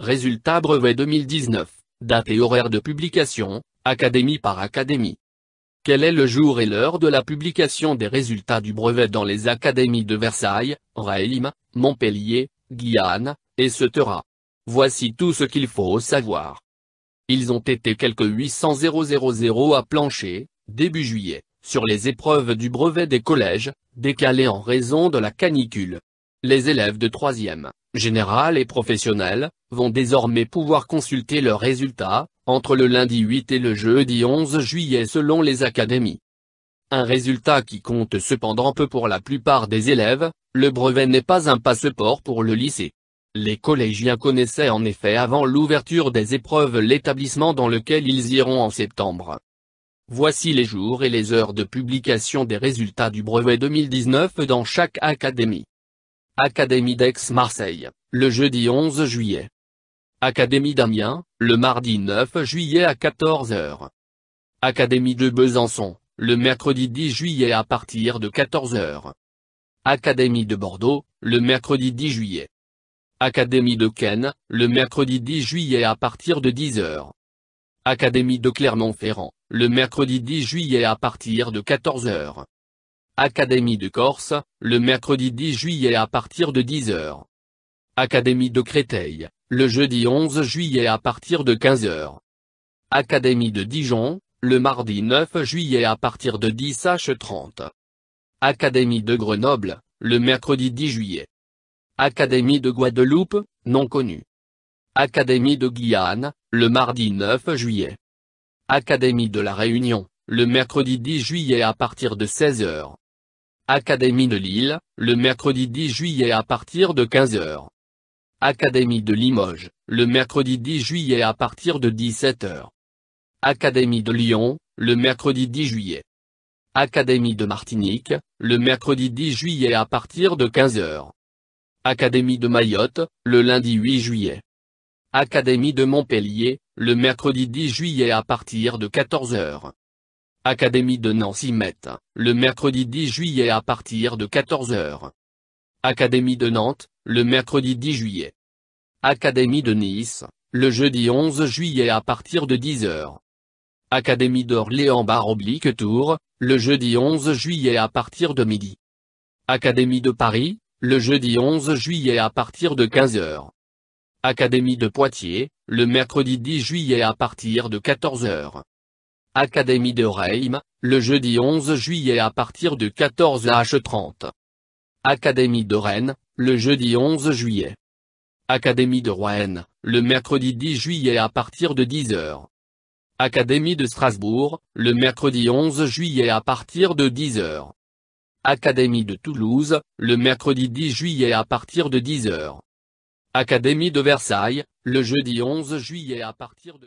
Résultats brevet 2019, date et horaire de publication, académie par académie. Quel est le jour et l'heure de la publication des résultats du brevet dans les académies de Versailles, Reims, Montpellier, Guyane, etc. Voici tout ce qu'il faut savoir. Ils ont été quelques 800 000 à plancher, début juillet, sur les épreuves du brevet des collèges, décalées en raison de la canicule. Les élèves de 3e, Général et professionnel, vont désormais pouvoir consulter leurs résultats, entre le lundi 8 et le jeudi 11 juillet selon les académies. Un résultat qui compte cependant peu pour la plupart des élèves, le brevet n'est pas un passeport pour le lycée. Les collégiens connaissaient en effet avant l'ouverture des épreuves l'établissement dans lequel ils iront en septembre. Voici les jours et les heures de publication des résultats du brevet 2019 dans chaque académie. Académie d'Aix-Marseille, le jeudi 11 juillet. Académie d'Amiens, le mardi 9 juillet à 14h. Académie de Besançon, le mercredi 10 juillet à partir de 14h. Académie de Bordeaux, le mercredi 10 juillet. Académie de Caen, le mercredi 10 juillet à partir de 10h. Académie de Clermont-Ferrand, le mercredi 10 juillet à partir de 14h. Académie de Corse, le mercredi 10 juillet à partir de 10h. Académie de Créteil, le jeudi 11 juillet à partir de 15h. Académie de Dijon, le mardi 9 juillet à partir de 10h30. Académie de Grenoble, le mercredi 10 juillet. Académie de Guadeloupe, non connue. Académie de Guyane, le mardi 9 juillet. Académie de la Réunion, le mercredi 10 juillet à partir de 16h. Académie de Lille, le mercredi 10 juillet à partir de 15h. Académie de Limoges, le mercredi 10 juillet à partir de 17h. Académie de Lyon, le mercredi 10 juillet. Académie de Martinique, le mercredi 10 juillet à partir de 15h. Académie de Mayotte, le lundi 8 juillet. Académie de Montpellier, le mercredi 10 juillet à partir de 14h. Académie de Nancy Met, le mercredi 10 juillet à partir de 14h. Académie de Nantes, le mercredi 10 juillet. Académie de Nice, le jeudi 11 juillet à partir de 10h. Académie d'Orléans barre oblique Tour, le jeudi 11 juillet à partir de midi. Académie de Paris, le jeudi 11 juillet à partir de 15h. Académie de Poitiers, le mercredi 10 juillet à partir de 14h. Académie de Reim, le jeudi 11 juillet à partir de 14h30. Académie de Rennes, le jeudi 11 juillet. Académie de Rouen, le mercredi 10 juillet à partir de 10h. Académie de Strasbourg, le mercredi 11 juillet à partir de 10h. Académie de Toulouse, le mercredi 10 juillet à partir de 10h. Académie de Versailles, le jeudi 11 juillet à partir de